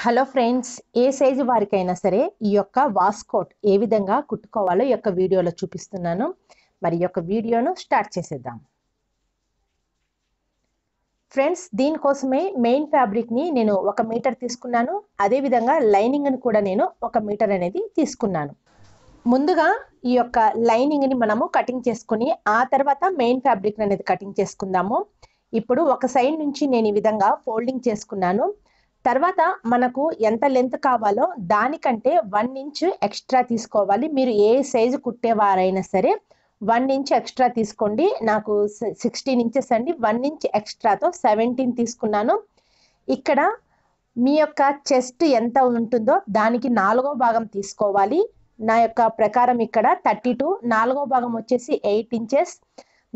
hello friends ఏ size వారికైనా సరే ఈ యొక్క వాస్కోట్ ఏ విధంగా కుట్టుకోవాలో ఈ యొక్క వీడియోలో చూపిస్తున్నాను మరి యొక్క వీడియోను స్టార్ట్ చేసేద్దాం ఫ్రెండ్స్ దీనికోసమే మెయిన్ ఫ్యాబ్రిక్ని నేను ఒక మీటర్ తీసుకున్నాను అదేవిధంగా లైనింగ్ని కూడా నేను ఒక మీటర్ అనేది తీసుకున్నాను ముందుగా ఈ యొక్క లైనింగ్ని మనము కటింగ్ చేసుకుని ఆ తర్వాత మెయిన్ ఫ్యాబ్రిక్ అనేది కటింగ్ చేసుకుందాము ఇప్పుడు ఒక సైడ్ నుంచి నేను ఈ విధంగా ఫోల్డింగ్ చేసుకున్నాను తర్వాత మనకు ఎంత లెంత్ కావాలో దానికంటే వన్ ఇంచ్ ఎక్స్ట్రా తీసుకోవాలి మీరు ఏ సైజు కుట్టేవారైనా సరే వన్ ఇంచ్ ఎక్స్ట్రా తీసుకోండి నాకు సిక్స్టీన్ ఇంచెస్ అండి వన్ ఇంచ్ ఎక్స్ట్రాతో సెవెంటీన్ తీసుకున్నాను ఇక్కడ మీ యొక్క చెస్ట్ ఎంత ఉంటుందో దానికి నాలుగో భాగం తీసుకోవాలి నా యొక్క ప్రకారం ఇక్కడ థర్టీ టూ నాలుగో భాగం వచ్చేసి ఎయిట్ ఇంచెస్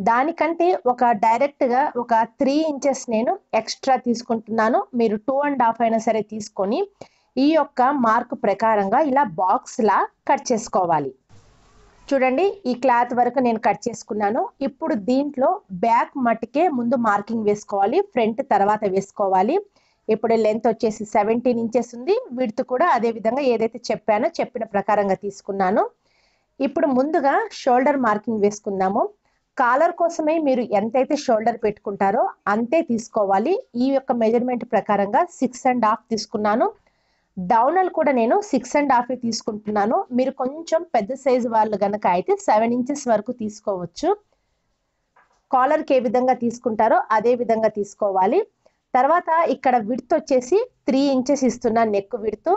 దానికంటే ఒక డైరెక్ట్గా ఒక త్రీ ఇంచెస్ నేను ఎక్స్ట్రా తీసుకుంటున్నాను మీరు టూ అండ్ హాఫ్ అయినా సరే తీసుకొని ఈ యొక్క మార్క్ ప్రకారంగా ఇలా బాక్స్లా కట్ చేసుకోవాలి చూడండి ఈ క్లాత్ వరకు నేను కట్ చేసుకున్నాను ఇప్పుడు దీంట్లో బ్యాక్ మటుకే ముందు మార్కింగ్ వేసుకోవాలి ఫ్రంట్ తర్వాత వేసుకోవాలి ఇప్పుడు లెంత్ వచ్చేసి సెవెంటీన్ ఇంచెస్ ఉంది విడ్త్ కూడా అదే విధంగా ఏదైతే చెప్పానో చెప్పిన ప్రకారంగా తీసుకున్నాను ఇప్పుడు ముందుగా షోల్డర్ మార్కింగ్ వేసుకుందాము కాలర్ కోసమే మీరు ఎంతైతే షోల్డర్ పెట్టుకుంటారో అంతే తీసుకోవాలి ఈ యొక్క మెజర్మెంట్ ప్రకారంగా సిక్స్ అండ్ హాఫ్ తీసుకున్నాను డౌనల్ కూడా నేను సిక్స్ అండ్ హాఫ్ తీసుకుంటున్నాను మీరు కొంచెం పెద్ద సైజు వాళ్ళు కనుక అయితే సెవెన్ ఇంచెస్ వరకు తీసుకోవచ్చు కాలర్కి ఏ విధంగా తీసుకుంటారో అదే విధంగా తీసుకోవాలి తర్వాత ఇక్కడ విడ్త్ వచ్చేసి త్రీ ఇంచెస్ ఇస్తున్నాను నెక్ విడుతు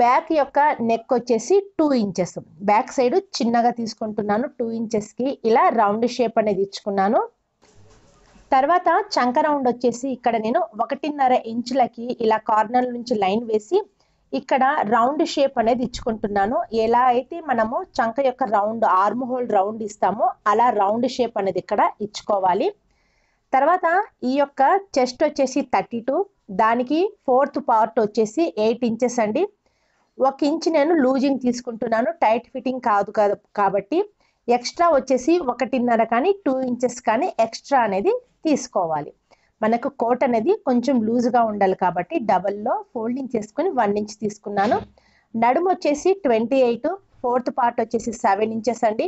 బ్యాక్ యొక్క నెక్ వచ్చేసి టూ ఇంచెస్ బ్యాక్ సైడ్ చిన్నగా తీసుకుంటున్నాను టూ ఇంచెస్కి ఇలా రౌండ్ షేప్ అనేది ఇచ్చుకున్నాను తర్వాత చంక రౌండ్ వచ్చేసి ఇక్కడ నేను ఒకటిన్నర ఇంచులకి ఇలా కార్నర్ నుంచి లైన్ వేసి ఇక్కడ రౌండ్ షేప్ అనేది ఇచ్చుకుంటున్నాను ఎలా అయితే మనము చంక యొక్క రౌండ్ ఆర్మ్ హోల్ రౌండ్ ఇస్తామో అలా రౌండ్ షేప్ అనేది ఇక్కడ ఇచ్చుకోవాలి తర్వాత ఈ యొక్క చెస్ట్ వచ్చేసి థర్టీ దానికి ఫోర్త్ పార్ట్ వచ్చేసి ఎయిట్ ఇంచెస్ అండి ఒక ఇంచ్ నేను లూజింగ్ తీసుకుంటున్నాను టైట్ ఫిట్టింగ్ కాదు కాదు కాబట్టి ఎక్స్ట్రా వచ్చేసి ఒకటిన్నర కానీ టూ ఇంచెస్ కానీ ఎక్స్ట్రా అనేది తీసుకోవాలి మనకు కోట్ అనేది కొంచెం లూజ్గా ఉండాలి కాబట్టి డబల్లో ఫోల్డింగ్ చేసుకుని వన్ ఇంచ్ తీసుకున్నాను నడుము వచ్చేసి ట్వంటీ ఎయిట్ ఫోర్త్ పార్ట్ వచ్చేసి సెవెన్ ఇంచెస్ అండి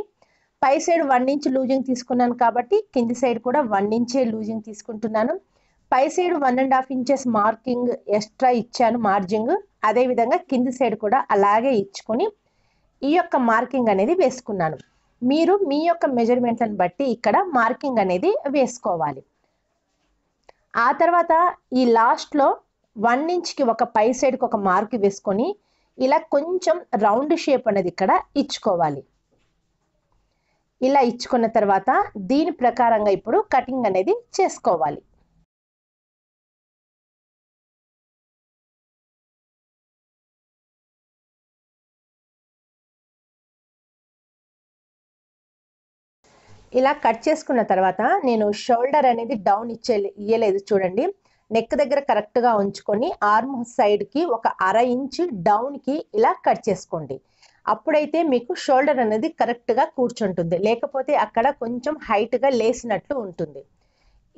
పై సైడ్ వన్ ఇంచ్ లూజింగ్ తీసుకున్నాను కాబట్టి కింది సైడ్ కూడా వన్ ఇంచే లూజింగ్ తీసుకుంటున్నాను పై side one and half inches marking extra ఇచ్చాను మార్జింగ్ అదేవిధంగా కింది సైడ్ కూడా అలాగే ఇచ్చుకొని ఈ యొక్క మార్కింగ్ అనేది వేసుకున్నాను మీరు మీ యొక్క మెజర్మెంట్లను బట్టి ఇక్కడ మార్కింగ్ అనేది వేసుకోవాలి ఆ తర్వాత ఈ లాస్ట్లో వన్ ఇంచ్కి ఒక పై సైడ్కి ఒక మార్క్ వేసుకొని ఇలా కొంచెం రౌండ్ షేప్ అనేది ఇక్కడ ఇచ్చుకోవాలి ఇలా ఇచ్చుకున్న తర్వాత దీని ప్రకారంగా ఇప్పుడు కటింగ్ అనేది చేసుకోవాలి ఇలా కట్ చేసుకున్న తర్వాత నేను షోల్డర్ అనేది డౌన్ ఇచ్చే ఇయ్యలేదు చూడండి నెక్ దగ్గర కరెక్ట్గా ఉంచుకొని ఆర్మ్ సైడ్కి ఒక అర ఇంచ్ డౌన్కి ఇలా కట్ చేసుకోండి అప్పుడైతే మీకు షోల్డర్ అనేది కరెక్ట్గా కూర్చుంటుంది లేకపోతే అక్కడ కొంచెం హైట్గా లేసినట్లు ఉంటుంది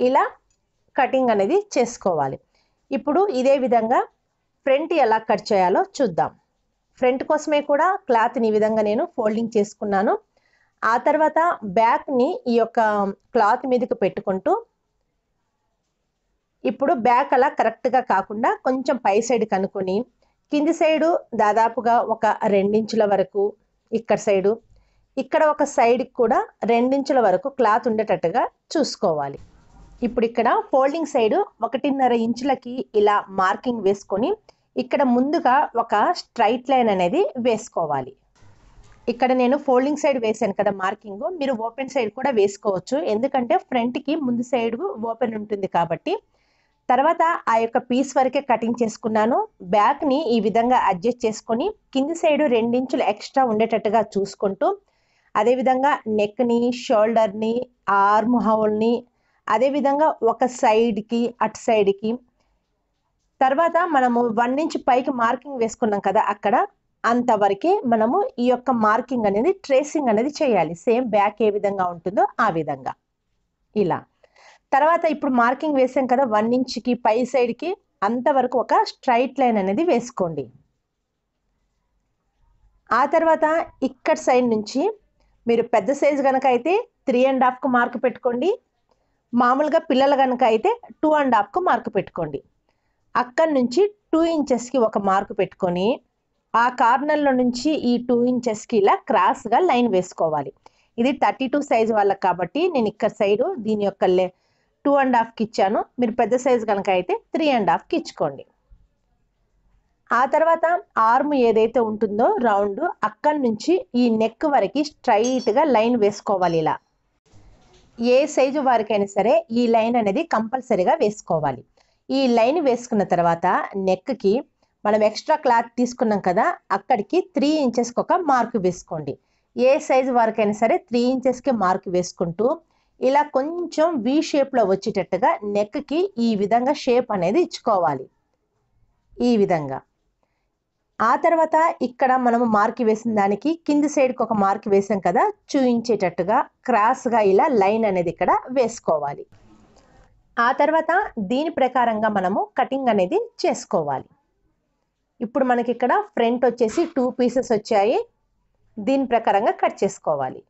ఇలా కటింగ్ అనేది చేసుకోవాలి ఇప్పుడు ఇదే విధంగా ఫ్రంట్ ఎలా కట్ చేయాలో చూద్దాం ఫ్రంట్ కోసమే కూడా క్లాత్ని ఈ విధంగా నేను ఫోల్డింగ్ చేసుకున్నాను ఆ తర్వాత బ్యాక్ని ఈ యొక్క క్లాత్ మీదకి పెట్టుకుంటూ ఇప్పుడు బ్యాక్ అలా కరెక్ట్గా కాకుండా కొంచెం పై సైడ్ కనుక్కొని కింది సైడు దాదాపుగా ఒక రెండించుల వరకు ఇక్కడ సైడు ఇక్కడ ఒక సైడ్కి కూడా రెండించుల వరకు క్లాత్ ఉండేటట్టుగా చూసుకోవాలి ఇప్పుడు ఇక్కడ ఫోల్డింగ్ సైడ్ ఒకటిన్నర ఇంచులకి ఇలా మార్కింగ్ వేసుకొని ఇక్కడ ముందుగా ఒక స్ట్రైట్ లైన్ అనేది వేసుకోవాలి ఇక్కడ నేను ఫోల్డింగ్ సైడ్ వేసాను కదా మార్కింగ్ మీరు ఓపెన్ సైడ్ కూడా వేసుకోవచ్చు ఎందుకంటే ఫ్రంట్కి ముందు సైడ్ ఓపెన్ ఉంటుంది కాబట్టి తర్వాత ఆ యొక్క పీస్ వరకే కటింగ్ చేసుకున్నాను బ్యాక్ని ఈ విధంగా అడ్జస్ట్ చేసుకొని కింది సైడ్ రెండించులు ఎక్స్ట్రా ఉండేటట్టుగా చూసుకుంటూ అదేవిధంగా నెక్ని షోల్డర్ని ఆర్మ్ హౌల్ని అదేవిధంగా ఒక సైడ్కి అటు సైడ్కి తర్వాత మనము వన్ ఇంచ్ పైకి మార్కింగ్ వేసుకున్నాం కదా అక్కడ అంతవరకే మనము ఈ యొక్క మార్కింగ్ అనేది ట్రేసింగ్ అనేది చేయాలి సేమ్ బ్యాక్ ఏ విధంగా ఉంటుందో ఆ విధంగా ఇలా తర్వాత ఇప్పుడు మార్కింగ్ వేసాం కదా వన్ ఇంచ్కి పై సైడ్కి అంతవరకు ఒక స్ట్రైట్ లైన్ అనేది వేసుకోండి ఆ తర్వాత ఇక్కడ సైడ్ నుంచి మీరు పెద్ద సైజు కనుక అయితే త్రీ అండ్ హాఫ్కు మార్క్ పెట్టుకోండి మామూలుగా పిల్లలు కనుక అయితే టూ అండ్ హాఫ్కు మార్క్ పెట్టుకోండి అక్కడి నుంచి టూ ఇంచెస్కి ఒక మార్క్ పెట్టుకొని ఆ కార్నర్ల నుంచి ఈ టూ ఇంచెస్కి ఇలా క్రాస్గా లైన్ వేసుకోవాలి ఇది థర్టీ టూ సైజ్ వాళ్ళకి కాబట్టి నేను ఇక్కడ సైడు దీని యొక్క టూ అండ్ హాఫ్కి ఇచ్చాను మీరు పెద్ద సైజ్ కనుక అయితే త్రీ అండ్ హాఫ్కి ఇచ్చుకోండి ఆ తర్వాత ఆర్మ్ ఏదైతే ఉంటుందో రౌండ్ అక్కడి నుంచి ఈ నెక్ వరకు స్ట్రైట్గా లైన్ వేసుకోవాలి ఇలా ఏ సైజు వారికైనా సరే ఈ లైన్ అనేది కంపల్సరీగా వేసుకోవాలి ఈ లైన్ వేసుకున్న తర్వాత నెక్కి మనం ఎక్స్ట్రా క్లాత్ తీసుకున్నాం కదా అక్కడికి త్రీ ఇంచెస్కి ఒక మార్క్ వేసుకోండి ఏ సైజు అయినా సరే త్రీ ఇంచెస్కి మార్క్ వేసుకుంటూ ఇలా కొంచెం వి షేప్లో వచ్చేటట్టుగా నెక్కి ఈ విధంగా షేప్ అనేది ఇచ్చుకోవాలి ఈ విధంగా ఆ తర్వాత ఇక్కడ మనము మార్క్ వేసిన దానికి కింది సైడ్కి ఒక మార్క్ వేసాం కదా చూయించేటట్టుగా క్రాస్గా ఇలా లైన్ అనేది ఇక్కడ వేసుకోవాలి ఆ తర్వాత దీని ప్రకారంగా మనము కటింగ్ అనేది చేసుకోవాలి ఇప్పుడు మనకి ఇక్కడ ఫ్రంట్ వచ్చేసి టూ పీసెస్ వచ్చాయి దీని ప్రకారంగా కట్ చేసుకోవాలి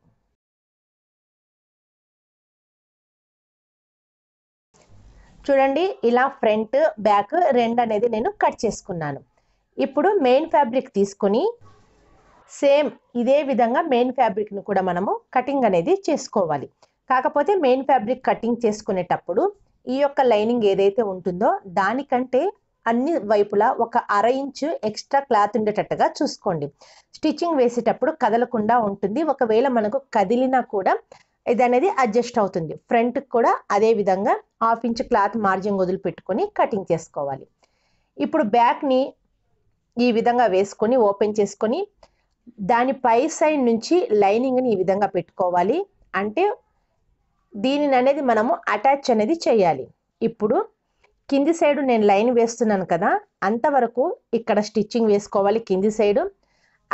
చూడండి ఇలా ఫ్రంట్ బ్యాక్ రెండు అనేది నేను కట్ చేసుకున్నాను ఇప్పుడు మెయిన్ ఫ్యాబ్రిక్ తీసుకుని సేమ్ ఇదే విధంగా మెయిన్ ఫ్యాబ్రిక్ను కూడా మనము కటింగ్ అనేది చేసుకోవాలి కాకపోతే మెయిన్ ఫ్యాబ్రిక్ కటింగ్ చేసుకునేటప్పుడు ఈ యొక్క లైనింగ్ ఏదైతే ఉంటుందో దానికంటే అన్ని వైపులా ఒక అర ఇంచు ఎక్స్ట్రా క్లాత్ ఉండేటట్టుగా చూసుకోండి స్టిచ్చింగ్ వేసేటప్పుడు కదలకుండా ఉంటుంది ఒకవేళ మనకు కదిలినా కూడా ఇది అనేది అడ్జస్ట్ అవుతుంది ఫ్రంట్ కూడా అదే విధంగా హాఫ్ ఇంచ్ క్లాత్ మార్జిన్ వదిలిపెట్టుకొని కటింగ్ చేసుకోవాలి ఇప్పుడు బ్యాక్ని ఈ విధంగా వేసుకొని ఓపెన్ చేసుకొని దాని పై సైడ్ నుంచి లైనింగ్ని ఈ విధంగా పెట్టుకోవాలి అంటే దీనిని అనేది మనము అటాచ్ అనేది చేయాలి ఇప్పుడు కింది సైడు నేను లైన్ వేస్తున్నాను కదా అంతవరకు ఇక్కడ స్టిచ్చింగ్ వేసుకోవాలి కింది సైడు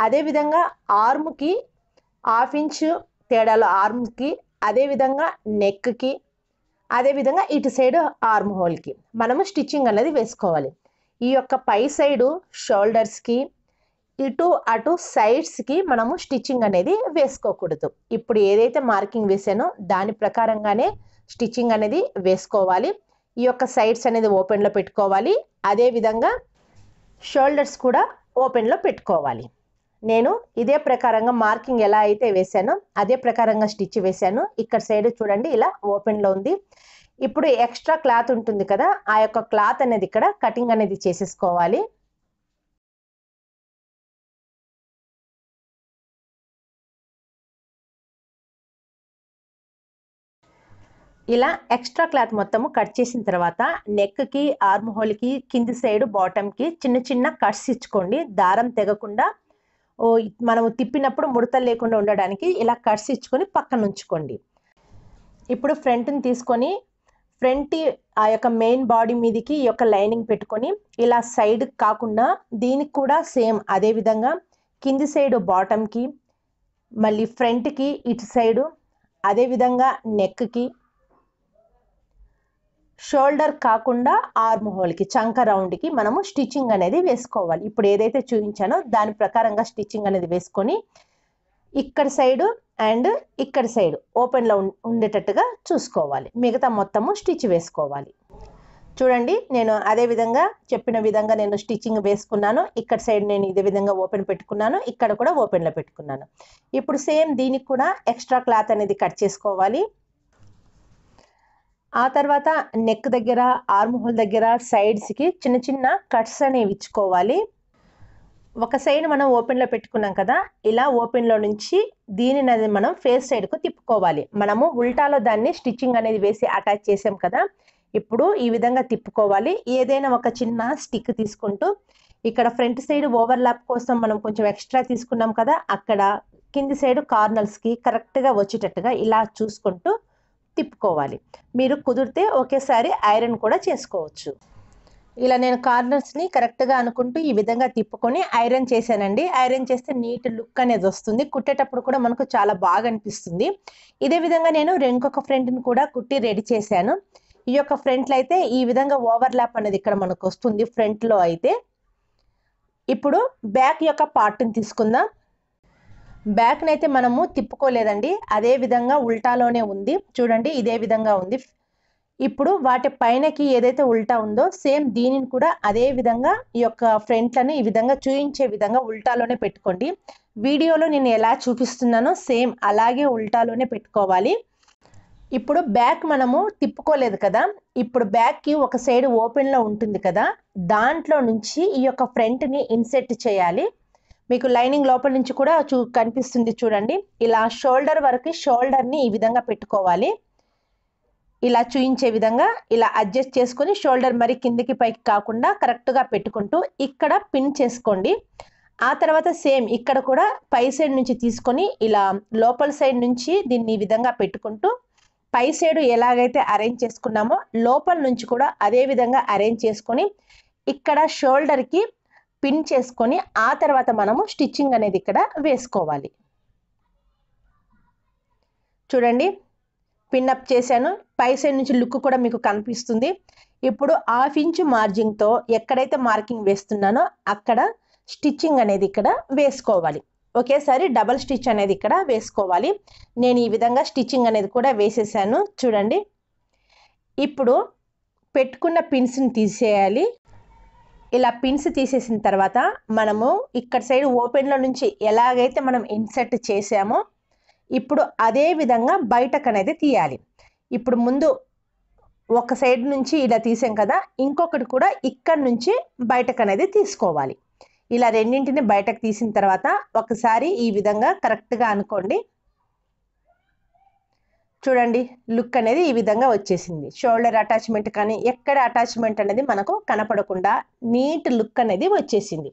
అదేవిధంగా ఆర్మ్కి హాఫ్ ఇంచ్ తేడాలు ఆర్మ్కి అదేవిధంగా నెక్కి అదేవిధంగా ఇటు సైడు ఆర్మ్ హోల్కి మనము స్టిచ్చింగ్ అనేది వేసుకోవాలి ఈ యొక్క పై సైడు షోల్డర్స్కి ఇటు అటు సైడ్స్కి మనము స్టిచ్చింగ్ అనేది వేసుకోకూడదు ఇప్పుడు ఏదైతే మార్కింగ్ వేసానో దాని ప్రకారంగానే స్టిచ్చింగ్ అనేది వేసుకోవాలి ఈ యొక్క సైడ్స్ అనేది ఓపెన్లో పెట్టుకోవాలి అదేవిధంగా షోల్డర్స్ కూడా ఓపెన్లో పెట్టుకోవాలి నేను ఇదే ప్రకారంగా మార్కింగ్ ఎలా అయితే వేశానో అదే ప్రకారంగా స్టిచ్ వేశాను ఇక్కడ సైడ్ చూడండి ఇలా ఓపెన్లో ఉంది ఇప్పుడు ఎక్స్ట్రా క్లాత్ ఉంటుంది కదా ఆ యొక్క క్లాత్ అనేది ఇక్కడ కటింగ్ అనేది చేసేసుకోవాలి ఇలా ఎక్స్ట్రా క్లాత్ మొత్తము కట్ చేసిన తర్వాత నెక్కి ఆర్మ్ హోల్కి కింది సైడ్ బాటమ్కి చిన్న చిన్న కట్స్ ఇచ్చుకోండి దారం తెగకుండా మనము తిప్పినప్పుడు ముడతలు లేకుండా ఉండడానికి ఇలా కట్స్ ఇచ్చుకొని పక్కన ఉంచుకోండి ఇప్పుడు ఫ్రంట్ని తీసుకొని ఫ్రంట్ ఆ యొక్క మెయిన్ బాడీ మీదకి ఈ యొక్క లైనింగ్ పెట్టుకొని ఇలా సైడ్ కాకుండా దీనికి కూడా సేమ్ అదే విధంగా కింది సైడ్ బాటమ్కి మళ్ళీ ఫ్రంట్కి ఇటు సైడు అదేవిధంగా నెక్కి షోల్డర్ కాకుండా ఆర్మ్ హోల్కి చంక రౌండ్కి మనము స్టిచ్చింగ్ అనేది వేసుకోవాలి ఇప్పుడు ఏదైతే చూపించానో దాని ప్రకారంగా స్టిచ్చింగ్ అనేది వేసుకొని ఇక్కడ సైడు అండ్ ఇక్కడ సైడ్ ఓపెన్లో ఉండేటట్టుగా చూసుకోవాలి మిగతా మొత్తము స్టిచ్ వేసుకోవాలి చూడండి నేను అదే విధంగా చెప్పిన విధంగా నేను స్టిచ్చింగ్ వేసుకున్నాను ఇక్కడ సైడ్ నేను ఇదే విధంగా ఓపెన్ పెట్టుకున్నాను ఇక్కడ కూడా ఓపెన్లో పెట్టుకున్నాను ఇప్పుడు సేమ్ దీనికి కూడా ఎక్స్ట్రా క్లాత్ అనేది కట్ చేసుకోవాలి ఆ తర్వాత నెక్ దగ్గర ఆర్మ్ హోల్ దగ్గర సైడ్స్కి చిన్న చిన్న కట్స్ అనేవి ఇచ్చుకోవాలి ఒక సైడ్ మనం ఓపెన్లో పెట్టుకున్నాం కదా ఇలా ఓపెన్లో నుంచి దీనిని అది మనం ఫేస్ సైడ్కు తిప్పుకోవాలి మనము ఉల్టాలో దాన్ని స్టిచ్చింగ్ అనేది వేసి అటాచ్ చేసాం కదా ఇప్పుడు ఈ విధంగా తిప్పుకోవాలి ఏదైనా ఒక చిన్న స్టిక్ తీసుకుంటూ ఇక్కడ ఫ్రంట్ సైడ్ ఓవర్లాప్ కోసం మనం కొంచెం ఎక్స్ట్రా తీసుకున్నాం కదా అక్కడ కింది సైడ్ కార్నర్స్కి కరెక్ట్గా వచ్చేటట్టుగా ఇలా చూసుకుంటూ తిప్పుకోవాలి మీరు కుదిరితే ఒకేసారి ఐరన్ కూడా చేసుకోవచ్చు ఇలా నేను కార్నర్స్ని కరెక్ట్గా అనుకుంటూ ఈ విధంగా తిప్పుకొని ఐరన్ చేశానండి ఐరన్ చేస్తే నీట్ లుక్ అనేది వస్తుంది కుట్టేటప్పుడు కూడా మనకు చాలా బాగా అనిపిస్తుంది ఇదే విధంగా నేను రెంకొక ఫ్రెండ్ని కూడా కుట్టి రెడీ చేశాను ఈ యొక్క ఫ్రంట్లో అయితే ఈ విధంగా ఓవర్లాప్ అనేది ఇక్కడ మనకు వస్తుంది ఫ్రంట్లో అయితే ఇప్పుడు బ్యాక్ యొక్క పార్ట్ని తీసుకుందాం బ్యాక్ని అయితే మనము తిప్పుకోలేదండి అదే విధంగా ఉల్టాలోనే ఉంది చూడండి ఇదే విధంగా ఉంది ఇప్పుడు వాటి పైనకి ఏదైతే ఉల్టా ఉందో సేమ్ దీనిని కూడా అదే విధంగా ఈ యొక్క ఫ్రంట్లను ఈ విధంగా చూయించే విధంగా ఉల్టాలోనే పెట్టుకోండి వీడియోలో నేను ఎలా చూపిస్తున్నానో సేమ్ అలాగే ఉల్టాలోనే పెట్టుకోవాలి ఇప్పుడు బ్యాక్ మనము తిప్పుకోలేదు కదా ఇప్పుడు బ్యాక్కి ఒక సైడ్ ఓపెన్లో ఉంటుంది కదా దాంట్లో నుంచి ఈ యొక్క ఫ్రంట్ని ఇన్సెట్ చేయాలి మీకు లైనింగ్ లోపల నుంచి కూడా చూ కనిపిస్తుంది చూడండి ఇలా షోల్డర్ వరకు షోల్డర్ని ఈ విధంగా పెట్టుకోవాలి ఇలా చూయించే విధంగా ఇలా అడ్జస్ట్ చేసుకొని షోల్డర్ మరి కిందికి పైకి కాకుండా కరెక్ట్గా పెట్టుకుంటూ ఇక్కడ పిన్ చేసుకోండి ఆ తర్వాత సేమ్ ఇక్కడ కూడా పై సైడ్ నుంచి తీసుకొని ఇలా లోపల సైడ్ నుంచి దీన్ని ఈ విధంగా పెట్టుకుంటూ పై సైడ్ ఎలాగైతే అరేంజ్ చేసుకున్నామో లోపల నుంచి కూడా అదే విధంగా అరేంజ్ చేసుకొని ఇక్కడ షోల్డర్కి పిన్ చేసుకొని ఆ తర్వాత మనము స్టిచ్చింగ్ అనేది ఇక్కడ వేసుకోవాలి చూడండి పిన్ అప్ చేశాను పై సైడ్ నుంచి లుక్ కూడా మీకు కనిపిస్తుంది ఇప్పుడు హాఫ్ ఇంచ్ మార్జింగ్తో ఎక్కడైతే మార్కింగ్ వేస్తున్నానో అక్కడ స్టిచ్చింగ్ అనేది ఇక్కడ వేసుకోవాలి ఒకేసారి డబల్ స్టిచ్ అనేది ఇక్కడ వేసుకోవాలి నేను ఈ విధంగా స్టిచ్చింగ్ అనేది కూడా వేసేసాను చూడండి ఇప్పుడు పెట్టుకున్న పిన్స్ని తీసేయాలి ఇలా పిన్స్ తీసేసిన తర్వాత మనము ఇక్కడ సైడ్ ఓపెన్లో నుంచి ఎలాగైతే మనం ఇన్సర్ట్ చేసామో ఇప్పుడు అదే విధంగా బయటకు అనేది తీయాలి ఇప్పుడు ముందు ఒక సైడ్ నుంచి ఇలా తీసాం కదా ఇంకొకటి కూడా ఇక్కడ నుంచి బయటకు అనేది తీసుకోవాలి ఇలా రెండింటిని బయటకు తీసిన తర్వాత ఒకసారి ఈ విధంగా కరెక్ట్గా అనుకోండి చూడండి లుక్ అనేది ఈ విధంగా వచ్చేసింది షోల్డర్ అటాచ్మెంట్ కానీ ఎక్కడ అటాచ్మెంట్ అనేది మనకు కనపడకుండా నీట్ లుక్ అనేది వచ్చేసింది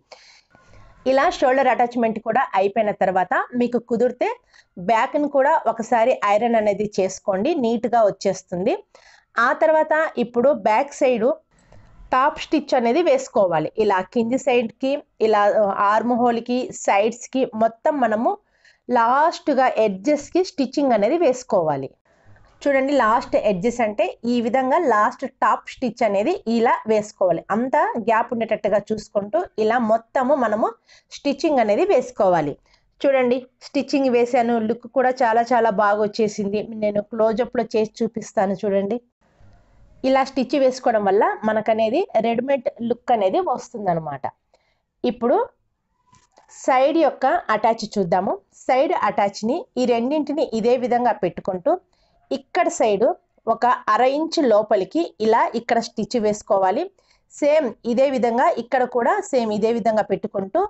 ఇలా షోల్డర్ అటాచ్మెంట్ కూడా అయిపోయిన తర్వాత మీకు కుదిరితే బ్యాక్ని కూడా ఒకసారి ఐరన్ అనేది చేసుకోండి నీట్గా వచ్చేస్తుంది ఆ తర్వాత ఇప్పుడు బ్యాక్ సైడు టాప్ స్టిచ్ అనేది వేసుకోవాలి ఇలా కింది సైడ్కి ఇలా ఆర్మ్ హోల్కి సైడ్స్కి మొత్తం మనము లాస్ట్గా ఎడ్జెస్కి స్టిచ్చింగ్ అనేది వేసుకోవాలి చూడండి లాస్ట్ ఎడ్జెస్ అంటే ఈ విధంగా లాస్ట్ టాప్ స్టిచ్ అనేది ఇలా వేసుకోవాలి అంతా గ్యాప్ ఉండేటట్టుగా చూసుకుంటూ ఇలా మొత్తము మనము స్టిచ్చింగ్ అనేది వేసుకోవాలి చూడండి స్టిచ్చింగ్ వేసాను లుక్ కూడా చాలా చాలా బాగా వచ్చేసింది నేను క్లోజప్లో చేసి చూపిస్తాను చూడండి ఇలా స్టిచ్ వేసుకోవడం వల్ల మనకనేది రెడీమేడ్ లుక్ అనేది వస్తుందనమాట ఇప్పుడు సైడ్ యొక్క అటాచ్ చూద్దాము సైడ్ అటాచ్ని ఈ రెండింటిని ఇదే విధంగా పెట్టుకుంటూ ఇక్కడ సైడు ఒక అర ఇంచ్ లోపలికి ఇలా ఇక్కడ స్టిచ్ వేసుకోవాలి సేమ్ ఇదే విధంగా ఇక్కడ కూడా సేమ్ ఇదే విధంగా పెట్టుకుంటూ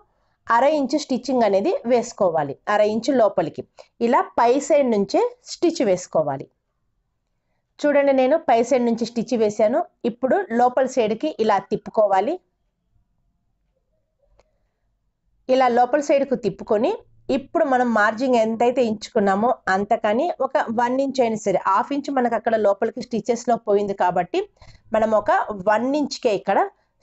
అర ఇంచు స్టిచ్చింగ్ అనేది వేసుకోవాలి అర ఇంచు లోపలికి ఇలా పై సైడ్ నుంచే స్టిచ్ వేసుకోవాలి చూడండి నేను పై సైడ్ నుంచి స్టిచ్ వేశాను ఇప్పుడు లోపల సైడ్కి ఇలా తిప్పుకోవాలి ఇలా లోపల సైడ్కు తిప్పుకొని ఇప్పుడు మనం మార్జింగ్ ఎంతైతే ఇంచుకున్నామో అంతకని ఒక వన్ ఇంచ్ అయినా సరే హాఫ్ ఇంచ్ మనకు అక్కడ లోపలికి స్టిచ్చెస్లో పోయింది కాబట్టి మనం ఒక వన్ ఇంచ్కే ఇక్కడ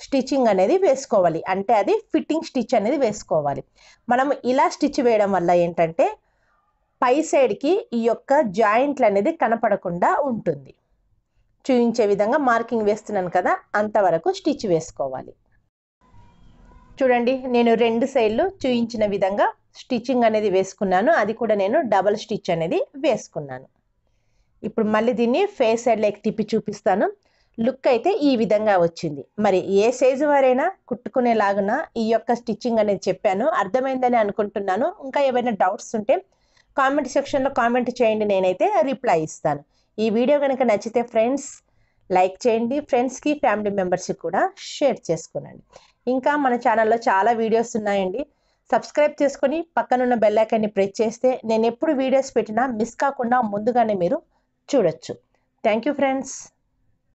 స్టిచ్చింగ్ అనేది వేసుకోవాలి అంటే అది ఫిట్టింగ్ స్టిచ్ అనేది వేసుకోవాలి మనం ఇలా స్టిచ్ వేయడం వల్ల ఏంటంటే పై సైడ్కి ఈ యొక్క జాయింట్లు అనేది కనపడకుండా ఉంటుంది చూపించే విధంగా మార్కింగ్ వేస్తున్నాను కదా అంతవరకు స్టిచ్ వేసుకోవాలి చూడండి నేను రెండు సైడ్లు చూయించిన విధంగా స్టిచ్చింగ్ అనేది వేసుకున్నాను అది కూడా నేను డబల్ స్టిచ్ అనేది వేసుకున్నాను ఇప్పుడు మళ్ళీ దీన్ని ఫేస్ సైడ్లోకి తిప్పి చూపిస్తాను లుక్ అయితే ఈ విధంగా వచ్చింది మరి ఏ సైజు వారైనా కుట్టుకునేలాగా ఈ యొక్క స్టిచ్చింగ్ అనేది చెప్పాను అర్థమైందని అనుకుంటున్నాను ఇంకా ఏమైనా డౌట్స్ ఉంటే కామెంట్ సెక్షన్లో కామెంట్ చేయండి నేనైతే రిప్లై ఇస్తాను ఈ వీడియో కనుక నచ్చితే ఫ్రెండ్స్ లైక్ చేయండి ఫ్రెండ్స్కి ఫ్యామిలీ మెంబర్స్కి కూడా షేర్ చేసుకోనండి ఇంకా మన ఛానల్లో చాలా వీడియోస్ ఉన్నాయండి సబ్స్క్రైబ్ చేసుకొని పక్కనున్న బెల్లైకాన్ని ప్రెస్ చేస్తే నేను ఎప్పుడు వీడియోస్ పెట్టినా మిస్ కాకుండా ముందుగానే మీరు చూడొచ్చు థ్యాంక్ యూ ఫ్రెండ్స్